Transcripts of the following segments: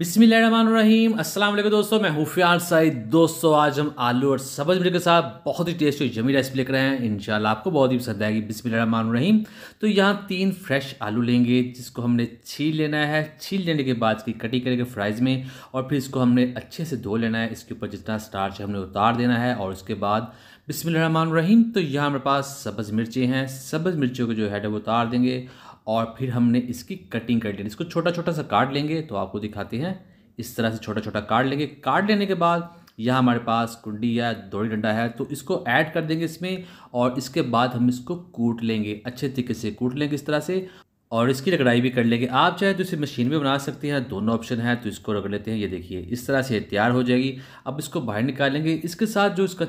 बिस्मिल्लाहिर्रहमानिर्रहीम अस्सलाम वालेकुम दोस्तों मैं हुफियार सईद दोस्तों आज हम आलू और सब्ज मिर्च के साथ बहुत ही टेस्टी और जमी रेसिपी लेकर आए हैं इंशाल्लाह आपको बहुत ही पसंद आएगी रहीम तो यहाँ तीन फ्रेश आलू लेंगे जिसको हमने छील लेना है छील लेने के बाद इसकी कटिंग करेंगे फ्राइज़ में और फिर इसको हमने अच्छे से धो लेना है इसके ऊपर जितना स्टार्च है हमने उतार देना है और उसके बाद रहीम तो यहाँ हमारे पास सब्ज़ मिर्चें हैं सब्ज़ मिर्चों को जो है वो उतार देंगे और फिर हमने इसकी कटिंग कर लेनी इसको छोटा छोटा सा काट लेंगे तो आपको दिखाते हैं इस तरह से छोटा छोटा काट लेंगे काट लेने के बाद यह हमारे पास कुंडी या दौड़ी डंडा है तो इसको ऐड कर देंगे इसमें और इसके बाद हम इसको कूट लेंगे अच्छे तरीके से कूट लेंगे इस तरह से और इसकी रगड़ाई भी कर लेंगे आप चाहे तो इसे मशीन में बना सकते हैं दोनों ऑप्शन है तो इसको रगड़ लेते हैं ये देखिए इस तरह से तैयार हो जाएगी अब इसको बाहर निकालेंगे इसके साथ जो इसका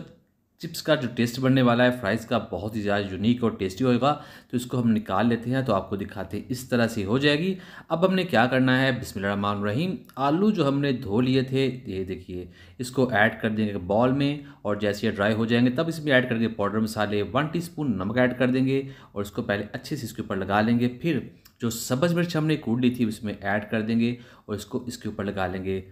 चिप्स का जो टेस्ट बनने वाला है फ्राइज़ का बहुत ही ज़्यादा यूनिक और टेस्टी होगा तो इसको हम निकाल लेते हैं तो आपको दिखाते हैं इस तरह से हो जाएगी अब हमने क्या करना है बिसमान रहीम आलू जो हमने धो लिए थे ये देखिए इसको ऐड कर देंगे बॉल में और जैसे ये ड्राई हो जाएंगे तब इसमें ऐड करके पाउडर मसाले वन टी नमक ऐड कर देंगे और इसको पहले अच्छे से इसके ऊपर लगा लेंगे फिर जो सब्ज़ मिर्च हमने कूट ली थी उसमें ऐड कर देंगे और इसको इसके ऊपर लगा लेंगे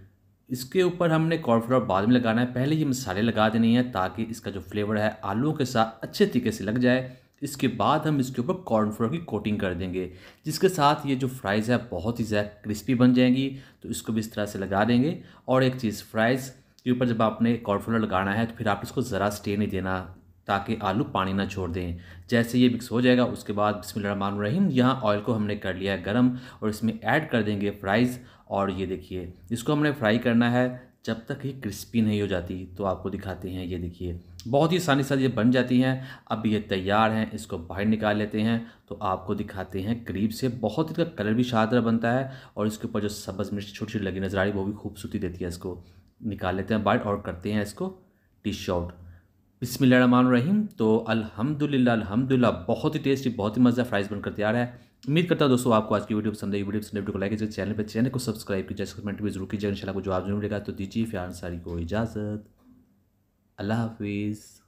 इसके ऊपर हमने कॉर्नफ्लावर बाद में लगाना है पहले ये मसाले लगा देने हैं ताकि इसका जो फ्लेवर है आलू के साथ अच्छे तरीके से लग जाए इसके बाद हम इसके ऊपर कॉर्नफ्लोर की कोटिंग कर देंगे जिसके साथ ये जो फ्राइज़ है बहुत ही ज़्यादा क्रिस्पी बन जाएंगी तो इसको भी इस तरह से लगा देंगे और एक चीज़ फ्राइज़ के ऊपर जब आपने कॉर्नफ्लोर लगाना है तो फिर आप इसको ज़रा स्टे नहीं देना ताकि आलू पानी ना छोड़ दें जैसे ये मिक्स हो जाएगा उसके बाद बिस्मिल रहीम यहाँ ऑयल को हमने कर लिया है गर्म और इसमें ऐड कर देंगे फ्राइज़ और ये देखिए इसको हमने फ्राई करना है जब तक ये क्रिस्पी नहीं हो जाती तो आपको दिखाते हैं ये देखिए बहुत ही आसानी से ये बन जाती हैं अब ये तैयार हैं इसको बाहर निकाल लेते हैं तो आपको दिखाते हैं करीब से बहुत इसका कलर भी शादरा बनता है और इसके ऊपर जो सब्ज़ मिर्च छोटी छोटी लगी नज़र आ रही वो भी खूबसूरती देती है इसको निकाल लेते हैं बाइट और करते हैं इसको डिश आउट बिसमीम तो अल्हम्दुलिल्लाह अल्हम्दुलिल्लाह बहुत ही टेस्टी बहुत ही मज़ा फ्राइज़ बनकर तैयार है उम्मीद करता हूँ दोस्तों आपको आज की वीडियो पसंद आई वीडियो पसंद वीडियो को लाइक कीजिए चैनल पर चैनल को सब्सक्राइब कीजिए कमेंट भी जरूर कीजिए इंशाल्लाह को जवाब जरूर मिलेगा तो दीजिए फ्यार सारी को इजाज़त अल्लाह हाफिज़